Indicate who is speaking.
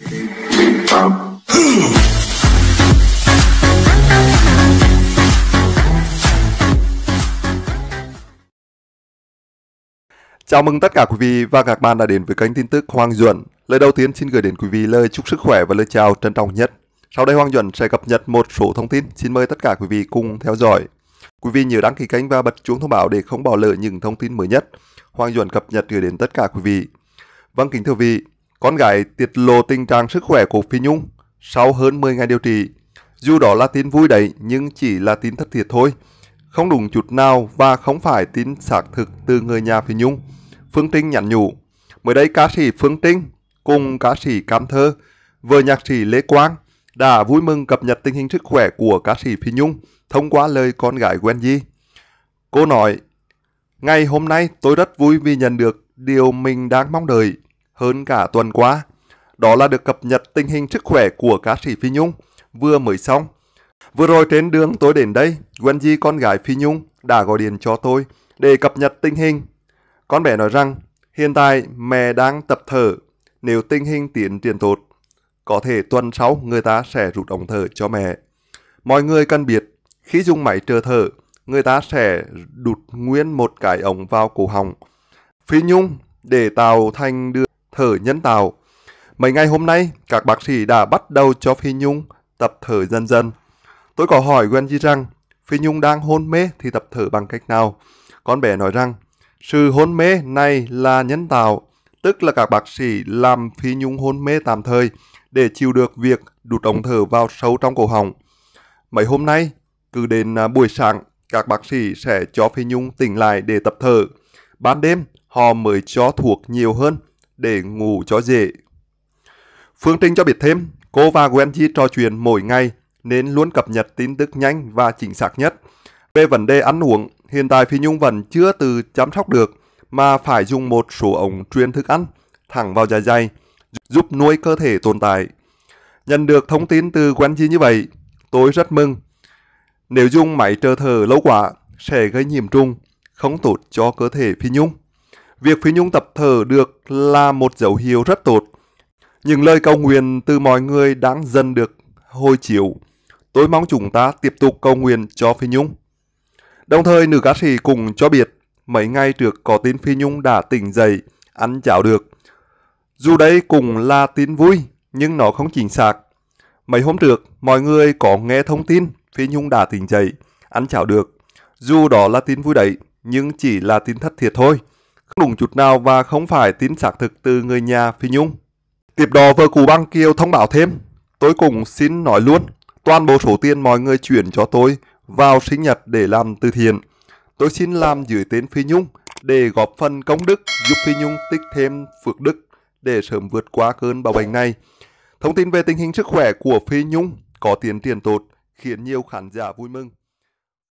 Speaker 1: Chào mừng tất cả quý vị và các bạn đã đến với kênh tin tức Hoàng Duẩn. Lời đầu tiên xin gửi đến quý vị lời chúc sức khỏe và lời chào trân trọng nhất. Sau đây Hoàng Duẩn sẽ cập nhật một số thông tin, xin mời tất cả quý vị cùng theo dõi. Quý vị nhớ đăng ký kênh và bật chuông thông báo để không bỏ lỡ những thông tin mới nhất. Hoàng Duẩn cập nhật gửi đến tất cả quý vị. Vâng kính thưa quý vị, con gái tiết lộ tình trạng sức khỏe của Phi Nhung sau hơn 10 ngày điều trị. Dù đó là tin vui đấy nhưng chỉ là tin thất thiệt thôi, không đúng chút nào và không phải tin xác thực từ người nhà Phi Nhung. Phương Trinh nhắn nhủ, mới đây ca sĩ Phương Trinh cùng ca sĩ Cam Thơ, vợ nhạc sĩ Lê Quang đã vui mừng cập nhật tình hình sức khỏe của ca sĩ Phi Nhung thông qua lời con gái Wendy. Cô nói, Ngày hôm nay tôi rất vui vì nhận được điều mình đang mong đợi hơn cả tuần qua. Đó là được cập nhật tình hình sức khỏe của ca sĩ Phi Nhung vừa mới xong. Vừa rồi trên đường tôi đến đây, Wendy con gái Phi Nhung đã gọi điện cho tôi để cập nhật tình hình. Con bé nói rằng hiện tại mẹ đang tập thở, nếu tình hình tiến triển tốt, có thể tuần sau người ta sẽ rút ống thở cho mẹ. Mọi người cần biết, khi dùng máy trợ thở, người ta sẽ đụt nguyên một cái ống vào cổ họng. Phi Nhung để tạo thành đường thở nhân tạo. Mấy ngày hôm nay, các bác sĩ đã bắt đầu cho Phi Nhung tập thở dần dần. Tôi có hỏi Wendy rằng, Phi Nhung đang hôn mê thì tập thở bằng cách nào? Con bé nói rằng, sự hôn mê này là nhân tạo, tức là các bác sĩ làm Phi Nhung hôn mê tạm thời để chịu được việc đụt ống thở vào sâu trong cổ họng. Mấy hôm nay, cứ đến à, buổi sáng, các bác sĩ sẽ cho Phi Nhung tỉnh lại để tập thở. Ban đêm, họ mới cho thuộc nhiều hơn để ngủ cho dễ. Phương Trinh cho biết thêm, cô và Wendy trò chuyện mỗi ngày nên luôn cập nhật tin tức nhanh và chính xác nhất. Về vấn đề ăn uống, hiện tại Phi Nhung vẫn chưa từ chăm sóc được mà phải dùng một số ống truyền thức ăn thẳng vào dạ dày giúp nuôi cơ thể tồn tại. Nhận được thông tin từ Wendy như vậy, tôi rất mừng. Nếu dùng máy trợ thở lâu quá sẽ gây nhiễm trùng, không tốt cho cơ thể Phi Nhung. Việc phi nhung tập thở được là một dấu hiệu rất tốt. Những lời cầu nguyện từ mọi người đang dần được hồi chiếu. Tôi mong chúng ta tiếp tục cầu nguyện cho Phi Nhung. Đồng thời, nữ ca sĩ cũng cho biết mấy ngày trước có tin Phi Nhung đã tỉnh dậy, ăn cháo được. Dù đây cũng là tin vui, nhưng nó không chính xác. Mấy hôm trước, mọi người có nghe thông tin Phi Nhung đã tỉnh dậy, ăn chảo được. Dù đó là tin vui đấy, nhưng chỉ là tin thất thiệt thôi không đúng chút nào và không phải tin xác thực từ người nhà Phi Nhung. Tiếp đó vợ cũ băng Kiều thông báo thêm, tôi cũng xin nói luôn, toàn bộ số tiền mọi người chuyển cho tôi vào sinh nhật để làm từ thiện. Tôi xin làm dưới tên Phi Nhung để góp phần công đức giúp Phi Nhung tích thêm phước đức để sớm vượt qua cơn bão bệnh này. Thông tin về tình hình sức khỏe của Phi Nhung có tiến triển tốt khiến nhiều khán giả vui mừng.